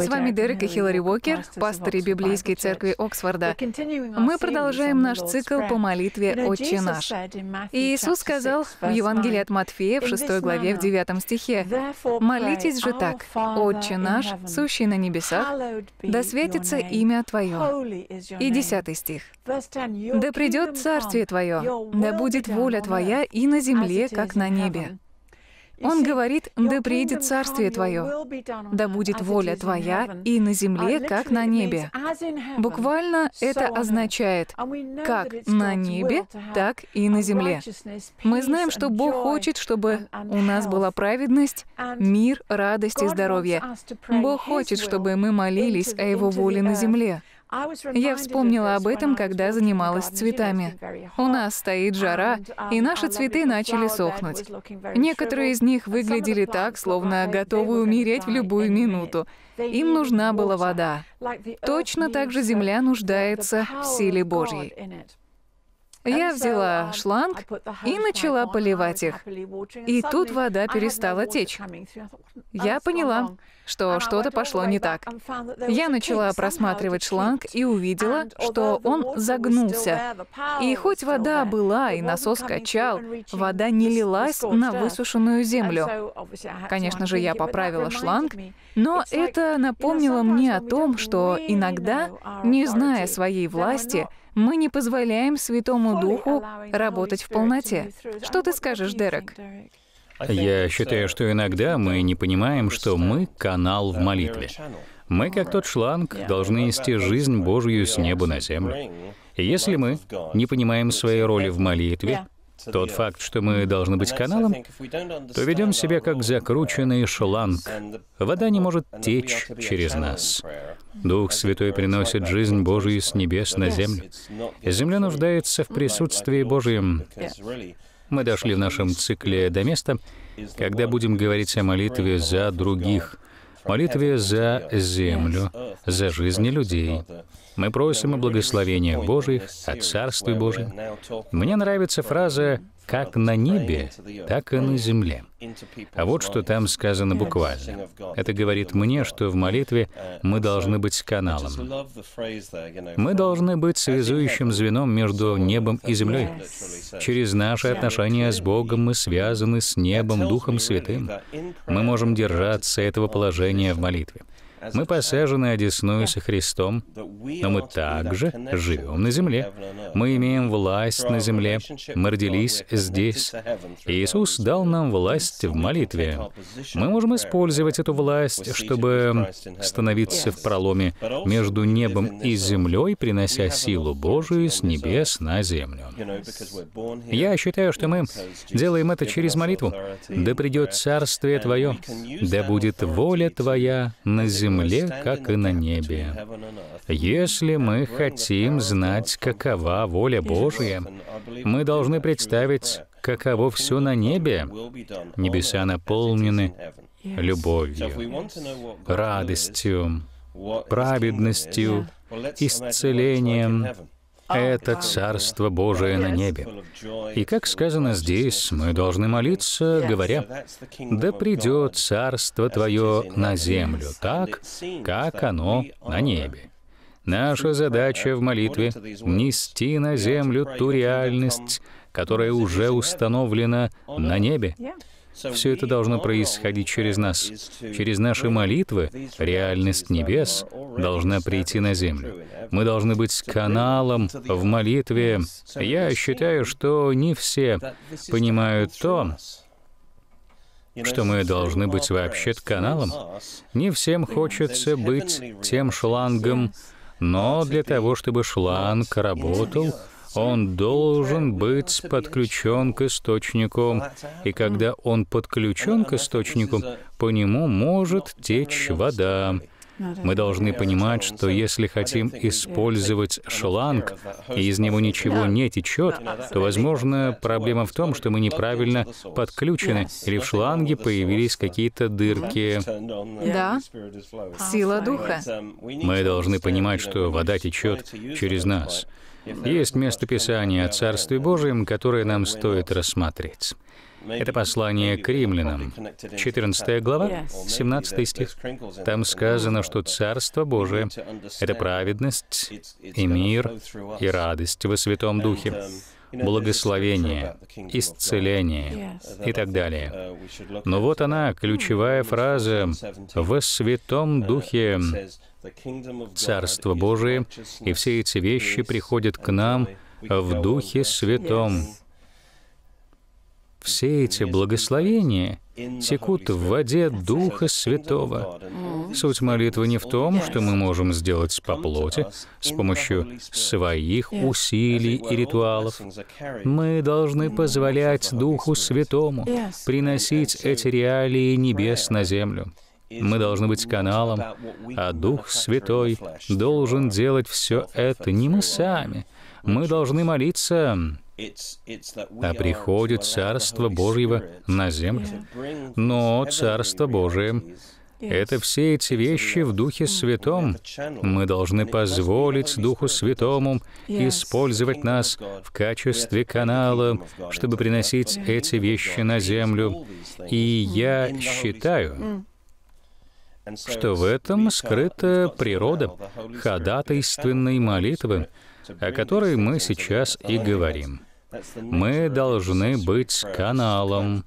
С вами Дерек и Хиллари Уокер, пасторы Библейской церкви Оксфорда. Мы продолжаем наш цикл по молитве «Отче наш». Иисус сказал в Евангелии от Матфея в 6 главе в 9 стихе, «Молитесь же так, Отче наш, сущий на небесах, да светится имя Твое». И 10 стих, «Да придет Царствие Твое, да будет воля Твоя и на земле, как на небе». Он говорит, да приедет Царствие Твое, да будет воля Твоя и на земле, uh, как на небе. Буквально это означает, как на небе, так и на земле. Мы знаем, что Бог хочет, чтобы у нас была праведность, мир, радость и здоровье. Бог хочет, чтобы мы молились о Его воле на земле. Я вспомнила об этом, когда занималась цветами. У нас стоит жара, um, и наши цветы начали сохнуть. Некоторые из них выглядели так, словно готовы умереть в любую минуту. Им нужна была вода. Точно так же земля нуждается в силе Божьей. Я взяла um, шланг и начала поливать их. И тут вода перестала течь. Я поняла, что что-то пошло не так. Я начала просматривать шланг и увидела, что он загнулся. И хоть вода была и насос качал, вода не лилась на высушенную землю. Конечно же, я поправила шланг, но это напомнило мне о том, что иногда, не зная своей власти, мы не позволяем Святому Духу работать в полноте. Что ты скажешь, Дерек? Я считаю, uh, что иногда мы не понимаем, что мы — канал в молитве. Мы, как тот шланг, должны нести жизнь Божью с неба на землю. И если мы не понимаем своей роли в молитве, тот факт, что мы должны быть каналом, то ведем себя как закрученный шланг. Вода не может течь через нас. Дух Святой приносит жизнь Божию с небес на землю. Земля нуждается в присутствии Божьем. Мы дошли в нашем цикле до места, когда будем говорить о молитве за других — молитве за землю, за жизни людей. Мы просим о благословениях Божьих, о Царстве Божьем. Мне нравится фраза как на небе, так и на земле. А вот что там сказано буквально. Это говорит мне, что в молитве мы должны быть каналом. Мы должны быть связующим звеном между небом и землей. Через наши отношения с Богом мы связаны с небом, Духом Святым. Мы можем держаться этого положения в молитве. Мы посажены одесную со Христом, но мы также живем на земле. Мы имеем власть на земле. Мы родились здесь. Иисус дал нам власть в молитве. Мы можем использовать эту власть, чтобы становиться в проломе между небом и землей, принося силу Божию с небес на землю. Я считаю, что мы делаем это через молитву. «Да придет Царствие Твое, да будет воля Твоя на земле» земле, как и на небе. Если мы хотим знать, какова воля Божья, мы должны представить, каково все на небе. Небеса наполнены любовью, радостью, праведностью, исцелением, а, это а. Царство Божие на небе. И как сказано здесь, мы должны молиться, говоря, «Да придет Царство Твое на землю, так, как оно на небе». Наша задача в молитве — нести на землю ту реальность, которая уже установлена на небе. Все это должно происходить через нас. Через наши молитвы реальность небес должна прийти на землю. Мы должны быть каналом в молитве. Я считаю, что не все понимают то, что мы должны быть вообще каналом. Не всем хочется быть тем шлангом, но для того, чтобы шланг работал, он должен быть подключен к источнику. И когда он подключен к источнику, по нему может течь вода. Мы должны понимать, что если хотим использовать шланг, и из него ничего не течет, то, возможно, проблема в том, что мы неправильно подключены, или в шланге появились какие-то дырки. Да, сила духа. Эм, мы должны понимать, что вода течет через нас. Есть место писания о Царстве Божьем, которое нам стоит рассмотреть. Это послание к римлянам, 14 глава, 17 стих. Там сказано, что Царство Божие — это праведность и мир и радость во Святом Духе благословение, исцеление и так далее. Но вот она, ключевая фраза «во Святом Духе Царство Божие», и все эти вещи приходят к нам в Духе Святом все эти благословения текут в воде Духа Святого. Суть молитвы не в том, что мы можем сделать по плоти с помощью своих усилий и ритуалов. Мы должны позволять Духу Святому приносить эти реалии небес на землю. Мы должны быть каналом, а Дух Святой должен делать все это не мы сами. Мы должны молиться а приходит Царство Божьего на землю. Но Царство Божие это все эти вещи в Духе mm. Святом. Мы должны позволить Духу Святому использовать нас в качестве канала, чтобы приносить эти вещи на землю. И я считаю, mm. что в этом скрыта природа ходатайственной молитвы, о которой мы сейчас и говорим. Мы должны быть каналом.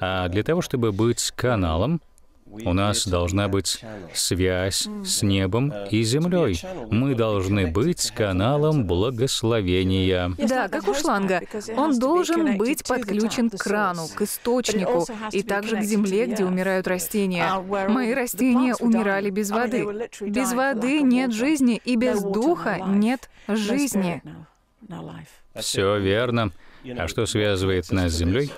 А для того, чтобы быть каналом, у нас должна быть связь с небом и землей. Мы должны быть каналом благословения. Да, как у шланга. Он должен быть подключен к крану, к источнику, и также к земле, где умирают растения. Мои растения умирали без воды. Без воды нет жизни, и без духа нет жизни. Все верно. А что связывает нас с Землей?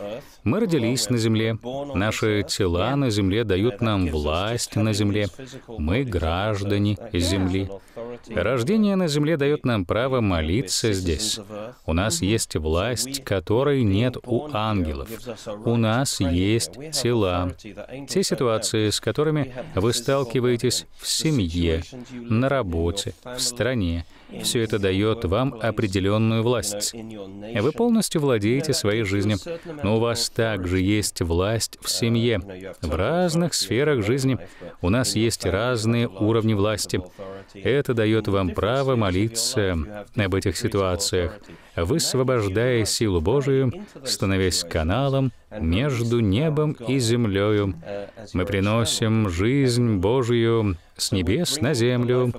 Мы родились на Земле. Наши тела на Земле дают нам власть на Земле. Мы граждане Земли. Рождение на Земле дает нам право молиться здесь. У нас есть власть, которой нет у ангелов. У нас есть тела. Те ситуации, с которыми вы сталкиваетесь в семье, на работе, в стране, все это дает вам определенную власть. Вы полностью владеете своей жизнью, но у вас также есть власть в семье, в разных сферах жизни. У нас есть разные уровни власти. Это дает вам право молиться об этих ситуациях, высвобождая силу Божию, становясь каналом между небом и землею. Мы приносим жизнь Божью с небес на землю,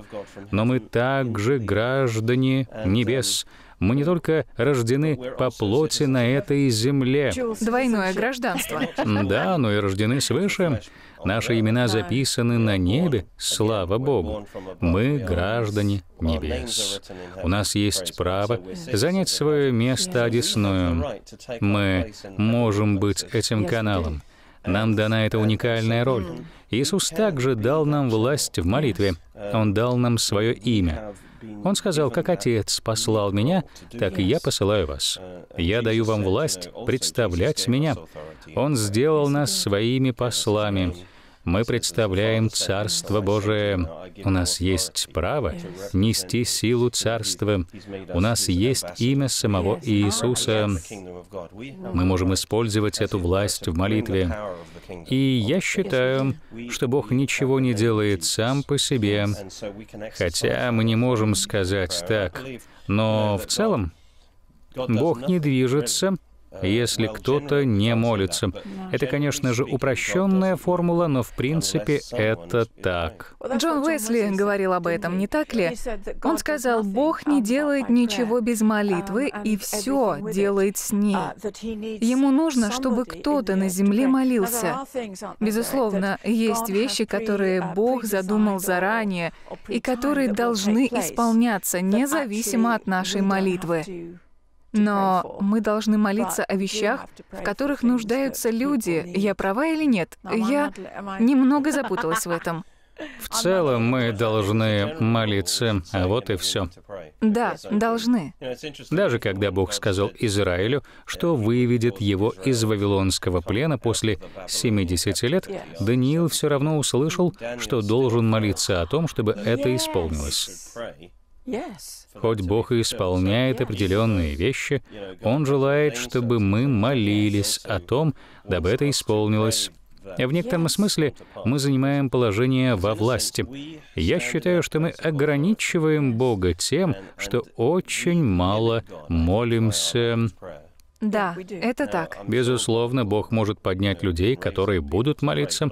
но мы также граждане небес, мы не только рождены по плоти на этой земле. Двойное гражданство. Да, но и рождены свыше. Наши имена записаны на небе, слава Богу. Мы граждане небес. У нас есть право занять свое место одесную. Мы можем быть этим каналом. Нам дана эта уникальная роль. Иисус также дал нам власть в молитве. Он дал нам свое имя. Он сказал, как Отец послал меня, так и я посылаю вас. Я даю вам власть представлять меня. Он сделал нас своими послами мы представляем Царство Божие. У нас есть право нести силу Царства. У нас есть имя самого Иисуса. Мы можем использовать эту власть в молитве. И я считаю, что Бог ничего не делает сам по себе, хотя мы не можем сказать так. Но в целом Бог не движется Э, если кто-то не молится. Это, конечно же, упрощенная формула, но в принципе это так. Джон Уэсли говорил об этом, не так ли? Он сказал, Бог не делает ничего без молитвы um, и все делает с ней. Uh, Ему нужно, чтобы кто-то на земле молился. Безусловно, есть вещи, которые uh, Бог задумал заранее и которые должны исполняться независимо от нашей молитвы. Но мы должны молиться о вещах, в которых нуждаются люди. Я права или нет? Я немного запуталась в этом. В целом мы должны молиться, а вот и все. Да, должны. Даже когда Бог сказал Израилю, что выведет его из вавилонского плена после 70 лет, Даниил все равно услышал, что должен молиться о том, чтобы это исполнилось. Хоть Бог и исполняет определенные вещи, Он желает, чтобы мы молились о том, дабы это исполнилось. В некотором смысле мы занимаем положение во власти. Я считаю, что мы ограничиваем Бога тем, что очень мало молимся да, это так. Э, безусловно, Бог может поднять людей, которые будут молиться,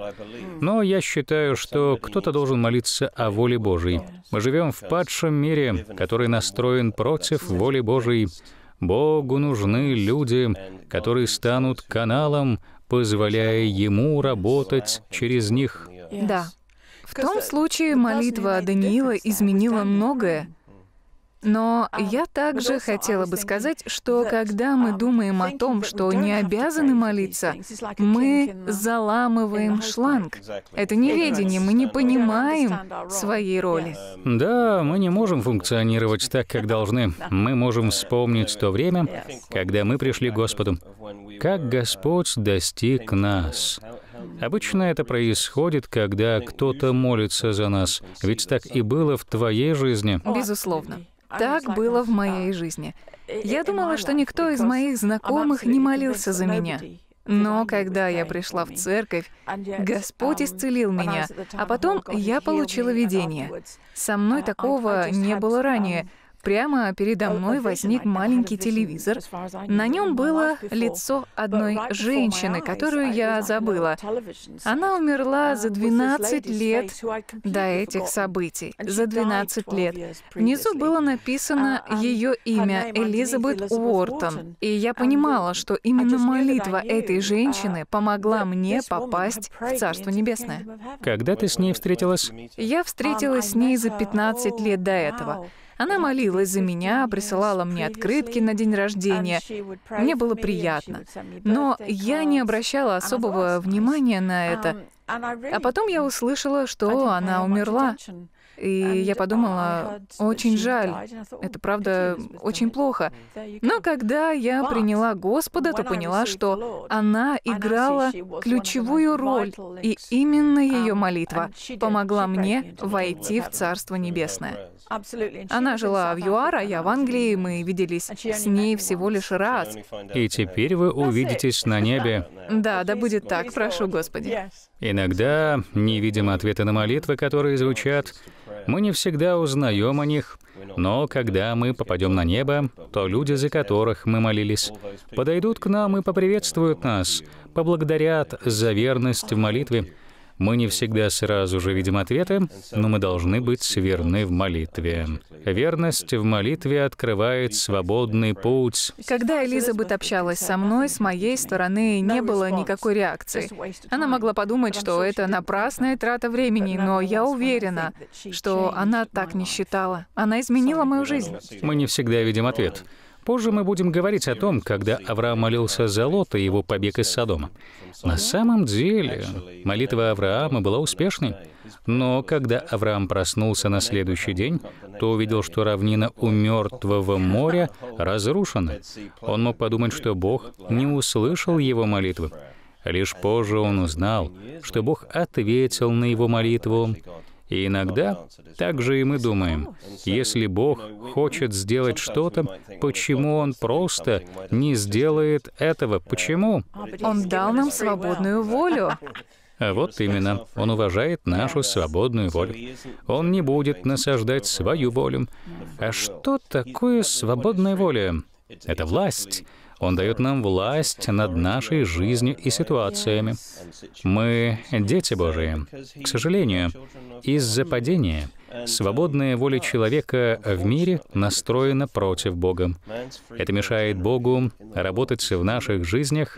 но я считаю, что кто-то должен молиться о воле Божьей. Мы живем в падшем мире, который настроен против воли Божьей. Богу нужны люди, которые станут каналом, позволяя Ему работать через них. Да. В том случае молитва Даниила изменила многое, но а я также хотела бы сказать, что когда мы um, думаем о том, что не обязаны молиться, мы заламываем шланг. Это неведение, мы не понимаем своей роли. Да, мы не можем функционировать так, как должны. Мы можем uh, вспомнить то время, когда мы пришли к Господу. Как Господь достиг нас. Обычно это происходит, когда кто-то молится за нас. Ведь так и было в твоей жизни. Безусловно. Так было в моей жизни. Э, э, я э, думала, что никто из моих знакомых не молился за меня. Но когда я пришла в церковь, Господь um, исцелил меня, а потом я получила видение. Со мной такого не было ранее, um, Прямо передо мной возник маленький телевизор. На нем было лицо одной женщины, которую я забыла. Она умерла за 12 um, лет до этих событий. За 12 лет. Внизу было написано uh, um, ее имя Элизабет Уортон. И я понимала, что именно молитва этой uh, женщины помогла мне попасть в Царство Небесное. Когда ты с ней встретилась? Я um, встретилась с ней за 15 лет до oh, этого. Она молилась за меня, присылала мне открытки на день рождения. Мне было приятно. Но я не обращала особого внимания на это. А потом я услышала, что она умерла. И я подумала, очень жаль, а это правда очень плохо. Но когда я приняла Господа, то поняла, что она играла ключевую роль, и именно ее um, молитва помогла мне войти в Царство Небесное. Она жила в ЮАР, а я в Англии, мы виделись с ней всего лишь раз. И теперь вы увидитесь на небе. Да, да будет так, прошу Господи. Иногда не видим ответы на молитвы, которые звучат. Мы не всегда узнаем о них, но когда мы попадем на небо, то люди, за которых мы молились, подойдут к нам и поприветствуют нас, поблагодарят за верность в молитве, мы не всегда сразу же видим ответы, но мы должны быть верны в молитве. Верность в молитве открывает свободный путь. Когда Элизабет общалась со мной, с моей стороны не было никакой реакции. Она могла подумать, что это напрасная трата времени, но я уверена, что она так не считала. Она изменила мою жизнь. Мы не всегда видим ответ. Позже мы будем говорить о том, когда Авраам молился за Лота и его побег из Содома. На самом деле, молитва Авраама была успешной. Но когда Авраам проснулся на следующий день, то увидел, что равнина у Мертвого моря разрушена. Он мог подумать, что Бог не услышал его молитвы. Лишь позже он узнал, что Бог ответил на его молитву и иногда так же и мы думаем, если Бог хочет сделать что-то, почему Он просто не сделает этого? Почему? Он дал нам свободную волю. А вот именно, он уважает нашу свободную волю. Он не будет насаждать свою волю. А что такое свободная воля? Это власть. Он дает нам власть над нашей жизнью и ситуациями. Мы дети Божии. К сожалению, из-за падения свободная воля человека в мире настроена против Бога. Это мешает Богу работать в наших жизнях,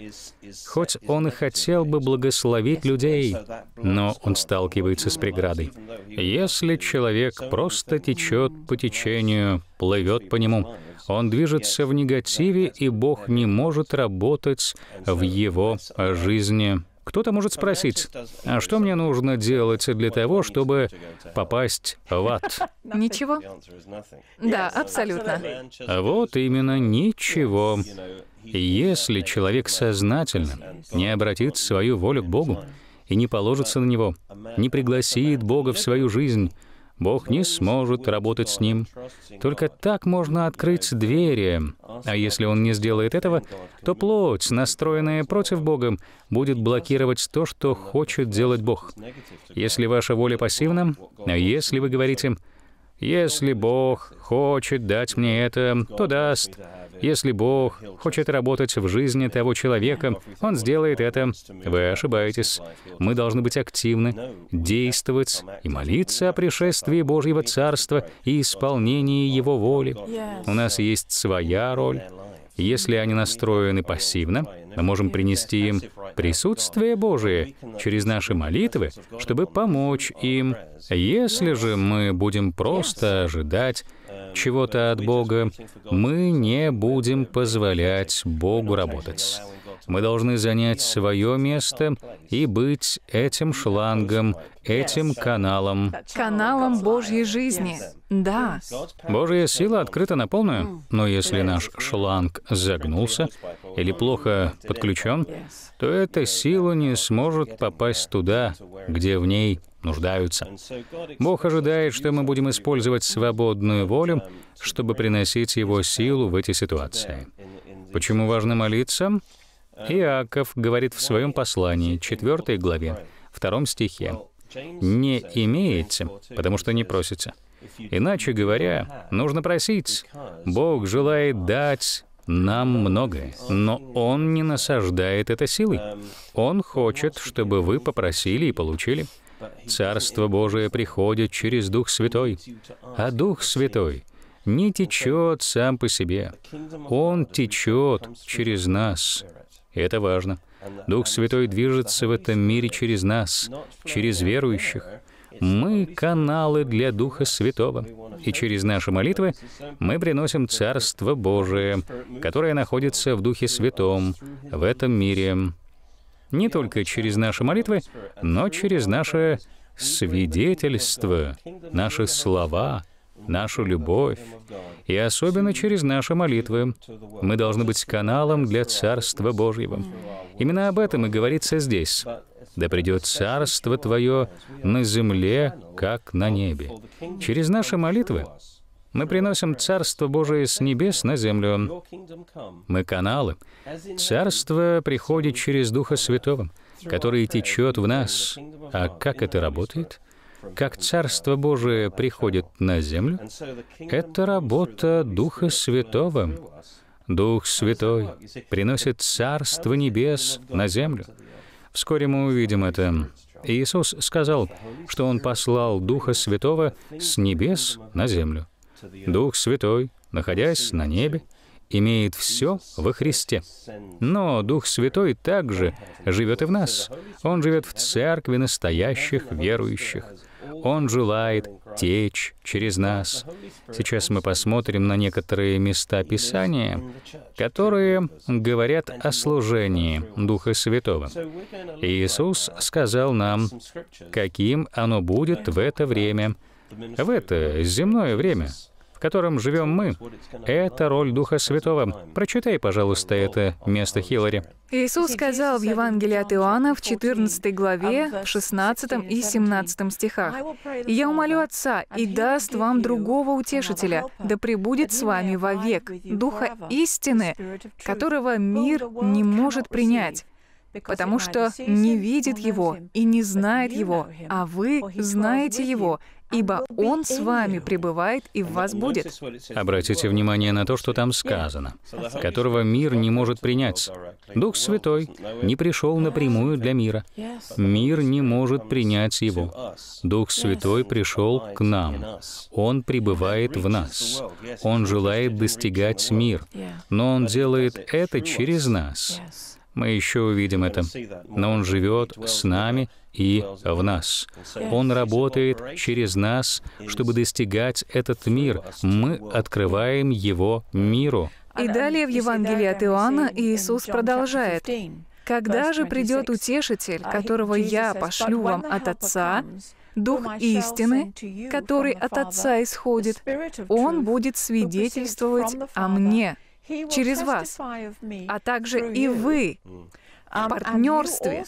хоть Он и хотел бы благословить людей, но он сталкивается с преградой. Если человек просто течет по течению, плывет по нему, он движется в негативе, и Бог не может работать в его жизни. Кто-то может спросить, а что мне нужно делать для того, чтобы попасть в ад? Ничего. Да, абсолютно. Вот именно, ничего. Если человек сознательно не обратит свою волю к Богу и не положится на Него, не пригласит Бога в свою жизнь, Бог не сможет работать с ним. Только так можно открыть двери. А если он не сделает этого, то плоть, настроенная против Бога, будет блокировать то, что хочет делать Бог. Если ваша воля пассивна, а если вы говорите, если Бог хочет дать мне это, то даст. Если Бог хочет работать в жизни того человека, Он сделает это. Вы ошибаетесь. Мы должны быть активны, действовать и молиться о пришествии Божьего Царства и исполнении Его воли. У нас есть своя роль. Если они настроены пассивно, мы можем принести им присутствие Божие через наши молитвы, чтобы помочь им. Если же мы будем просто ожидать чего-то от Бога, мы не будем позволять Богу работать. Мы должны занять свое место и быть этим шлангом, этим каналом. Каналом Божьей жизни. Да. Божья сила открыта на полную, но если наш шланг загнулся или плохо подключен, то эта сила не сможет попасть туда, где в ней нуждаются. Бог ожидает, что мы будем использовать свободную волю, чтобы приносить Его силу в эти ситуации. Почему важно молиться? Иаков говорит в своем послании, 4 главе, 2 стихе не имеете, потому что не просите. Иначе говоря, нужно просить. Бог желает дать нам многое, но Он не насаждает это силой. Um, Он хочет, чтобы вы попросили и получили. Царство Божие приходит через Дух Святой, а Дух Святой не течет сам по себе. Он течет через нас. Это важно. Дух Святой движется в этом мире через нас, через верующих. Мы — каналы для Духа Святого, и через наши молитвы мы приносим Царство Божие, которое находится в Духе Святом, в этом мире. Не только через наши молитвы, но через наше свидетельство, наши слова, нашу любовь и особенно через наши молитвы. Мы должны быть каналом для Царства Божьего. Именно об этом и говорится здесь. «Да придет Царство Твое на земле, как на небе». Через наши молитвы мы приносим Царство Божие с небес на землю. Мы каналы. Царство приходит через Духа Святого, который течет в нас. А как это работает? как Царство Божие приходит на землю, это работа Духа Святого. Дух Святой приносит Царство Небес на землю. Вскоре мы увидим это. Иисус сказал, что Он послал Духа Святого с небес на землю. Дух Святой, находясь на небе, имеет все во Христе. Но Дух Святой также живет и в нас. Он живет в церкви настоящих верующих. Он желает течь через нас. Сейчас мы посмотрим на некоторые места Писания, которые говорят о служении Духа Святого. Иисус сказал нам, каким оно будет в это время, в это земное время котором живем мы, это роль Духа Святого. Прочитай, пожалуйста, это место Хиллари. Иисус сказал в Евангелии от Иоанна в 14 главе, в 16 и 17 стихах, «И я умолю Отца, и даст вам другого утешителя, да пребудет с вами вовек, Духа истины, которого мир не может принять, потому что не видит его и не знает его, а вы знаете его, ибо Он с вами пребывает и в вас будет». Обратите внимание на то, что там сказано, которого мир не может принять. Дух Святой не пришел напрямую для мира. Мир не может принять его. Дух Святой пришел к нам. Он пребывает в нас. Он желает достигать мир, но Он делает это через нас. Мы еще увидим это. Но Он живет с нами и в нас. Он работает через нас, чтобы достигать этот мир. Мы открываем его миру. И далее в Евангелии от Иоанна Иисус продолжает. «Когда же придет Утешитель, которого Я пошлю вам от Отца, Дух истины, который от Отца исходит, Он будет свидетельствовать о Мне» через вас, а также и вы в um, партнерстве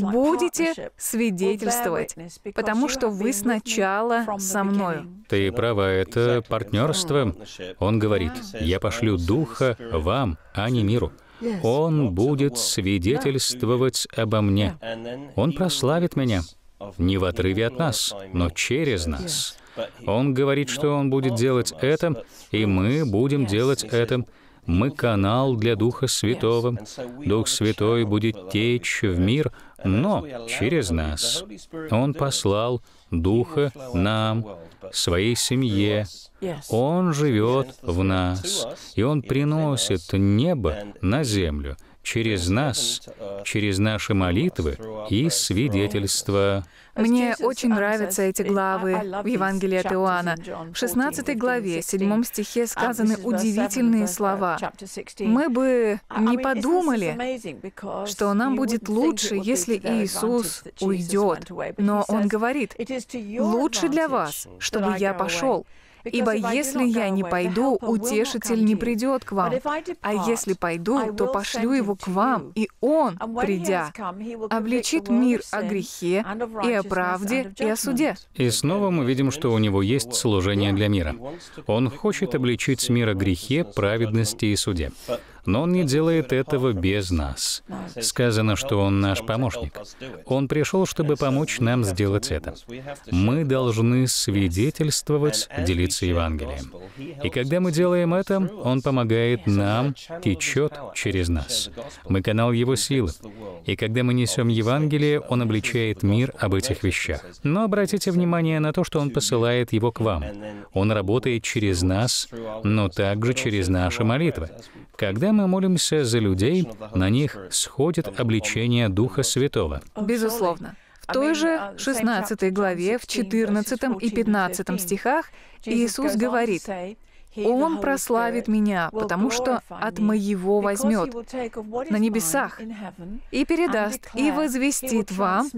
будете свидетельствовать, потому что вы сначала со мной. Ты права, это партнерство. Он говорит, я пошлю Духа вам, а не миру. Он будет свидетельствовать обо мне. Он прославит меня. Не в отрыве от нас, но через нас. Он говорит, что он будет делать это, и мы будем делать это. Мы канал для Духа Святого. Дух Святой будет течь в мир, но через нас. Он послал Духа нам, своей семье. Он живет в нас, и Он приносит небо на землю через нас, через наши молитвы и свидетельства. Мне очень нравятся эти главы в Евангелии от Иоанна. В 16 главе, 7 стихе сказаны удивительные слова. Мы бы не подумали, что нам будет лучше, если Иисус уйдет. Но Он говорит, лучше для вас, чтобы я пошел, Ибо если я не пойду, утешитель не придет к вам. А если пойду, то пошлю его к вам, и он, придя, обличит мир о грехе и о правде и о суде. И снова мы видим, что у него есть служение для мира. Он хочет обличить мира грехе, праведности и суде но Он не делает этого без нас. Сказано, что Он наш помощник. Он пришел, чтобы помочь нам сделать это. Мы должны свидетельствовать, делиться Евангелием. И когда мы делаем это, Он помогает нам, течет через нас. Мы канал Его силы. И когда мы несем Евангелие, Он обличает мир об этих вещах. Но обратите внимание на то, что Он посылает его к вам. Он работает через нас, но также через наши молитвы. Когда мы молимся за людей, на них сходит обличение Духа Святого. Безусловно. В той же 16 главе, в 14 и 15 стихах Иисус говорит, он прославит меня, потому что от моего возьмет на небесах и передаст и возвестит вам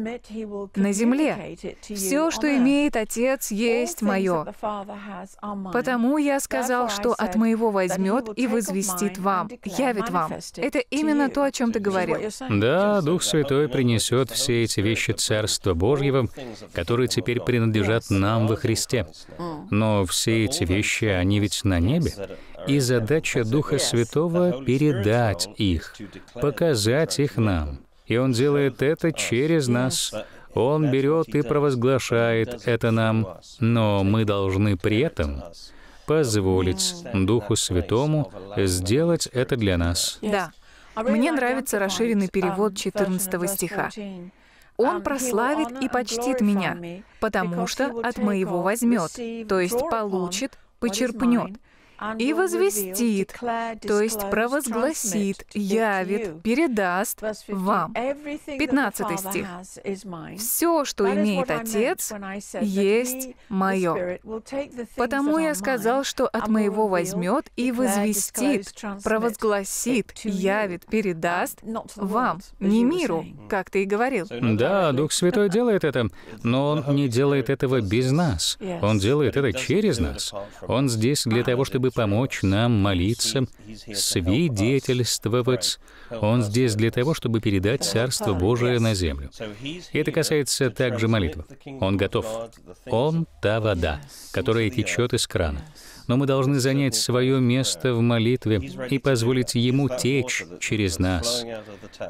на земле. Все, что имеет Отец, есть мое. Потому я сказал, что от моего возьмет и возвестит вам, явит вам. Это именно то, о чем ты говорил. Да, Дух Святой принесет все эти вещи Царства Божьего, которые теперь принадлежат нам во Христе. Но все эти вещи, они ведь на небе, и задача Духа Святого — передать их, показать их нам. И Он делает это через нас. Он берет и провозглашает это нам, но мы должны при этом позволить Духу Святому сделать это для нас. Да. А Мне нравится расширенный перевод 14 эм, стиха. Он прославит и почтит меня, потому что от моего возьмет, то есть получит почерпнет и возвестит, то есть провозгласит, явит, передаст вам. 15 стих. «Все, что имеет Отец, есть мое. Потому я сказал, что от моего возьмет и возвестит, провозгласит, явит, передаст вам, не миру, как ты и говорил». Да, Дух Святой делает это, но Он не делает этого без нас. Он делает это через нас. Он здесь для того, чтобы чтобы помочь нам молиться, свидетельствовать. Он здесь для того, чтобы передать Царство Божие на землю. И это касается также молитвы. Он готов. Он — та вода, которая течет из крана но мы должны занять свое место в молитве и позволить Ему течь через нас.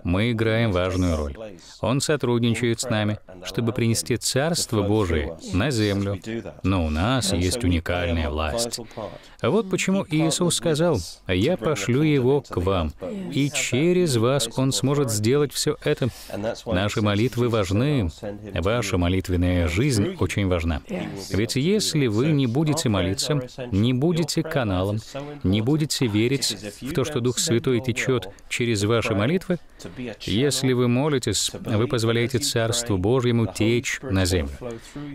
Мы играем важную роль. Он сотрудничает с нами, чтобы принести Царство Божие на землю, но у нас есть уникальная власть. Вот почему Иисус сказал, «Я пошлю Его к вам, и через вас Он сможет сделать все это». Наши молитвы важны, ваша молитвенная жизнь очень важна. Ведь если вы не будете молиться, не не будете каналом, не будете верить в то, что Дух Святой течет через ваши молитвы, если вы молитесь, вы позволяете Царству Божьему течь на землю.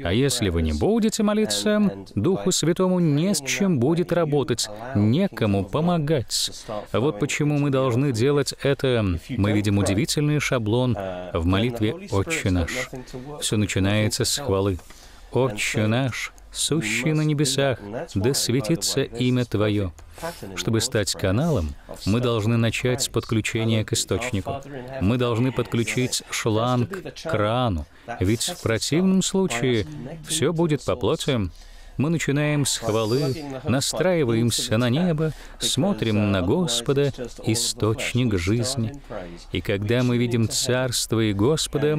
А если вы не будете молиться, Духу Святому не с чем будет работать, некому помогать. Вот почему мы должны делать это. Мы видим удивительный шаблон в молитве «Отче наш». Все начинается с хвалы. «Отче наш», сущий на небесах, да светится имя Твое. Чтобы стать каналом, мы должны начать с подключения к источнику. Мы должны подключить шланг к крану, ведь в противном случае все будет по плоти. Мы начинаем с хвалы, настраиваемся на небо, смотрим на Господа, источник жизни. И когда мы видим Царство и Господа,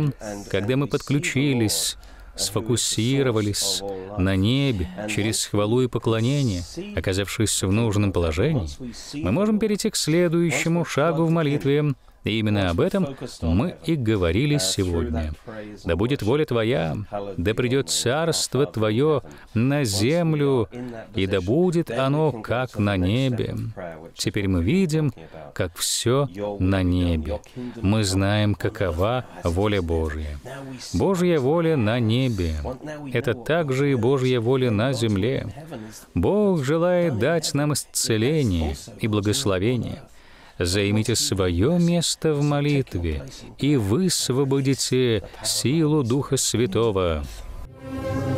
когда мы подключились сфокусировались на небе через хвалу и поклонение, оказавшись в нужном положении, мы можем перейти к следующему шагу в молитве и именно об этом мы и говорили сегодня. «Да будет воля Твоя, да придет Царство Твое на землю, и да будет оно как на небе». Теперь мы видим, как все на небе. Мы знаем, какова воля Божья. Божья воля на небе. Это также и Божья воля на земле. Бог желает дать нам исцеление и благословение займите свое место в молитве, и высвободите силу Духа Святого. Thank you.